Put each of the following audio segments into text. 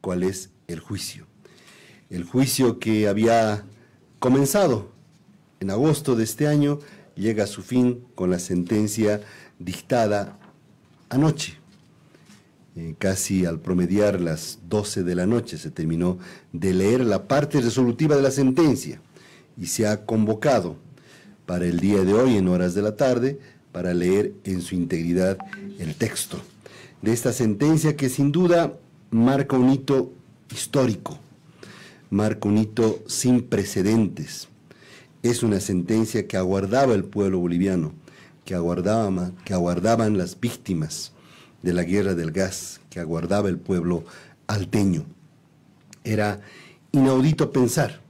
cuál es el juicio. El juicio que había comenzado en agosto de este año llega a su fin con la sentencia dictada anoche. Eh, casi al promediar las 12 de la noche se terminó de leer la parte resolutiva de la sentencia y se ha convocado para el día de hoy en horas de la tarde para leer en su integridad el texto de esta sentencia que sin duda marca un hito histórico, marca un hito sin precedentes. Es una sentencia que aguardaba el pueblo boliviano, que, que aguardaban las víctimas de la guerra del gas, que aguardaba el pueblo alteño. Era inaudito pensar,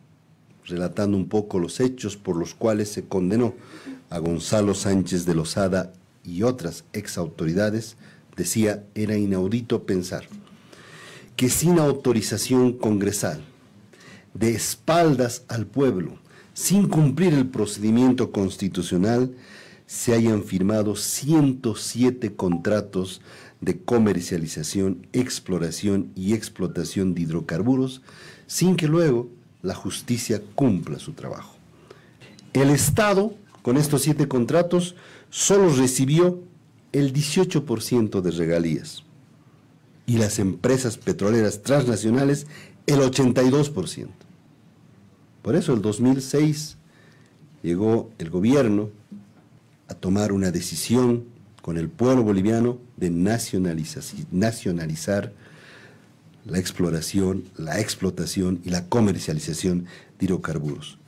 relatando un poco los hechos por los cuales se condenó a Gonzalo Sánchez de Lozada y otras ex autoridades, decía, era inaudito pensar que sin autorización congresal, de espaldas al pueblo, sin cumplir el procedimiento constitucional, se hayan firmado 107 contratos de comercialización, exploración y explotación de hidrocarburos, sin que luego la justicia cumpla su trabajo. El Estado, con estos siete contratos, solo recibió el 18% de regalías y las empresas petroleras transnacionales el 82%. Por eso el 2006 llegó el gobierno a tomar una decisión con el pueblo boliviano de nacionalizar la exploración, la explotación y la comercialización de hidrocarburos.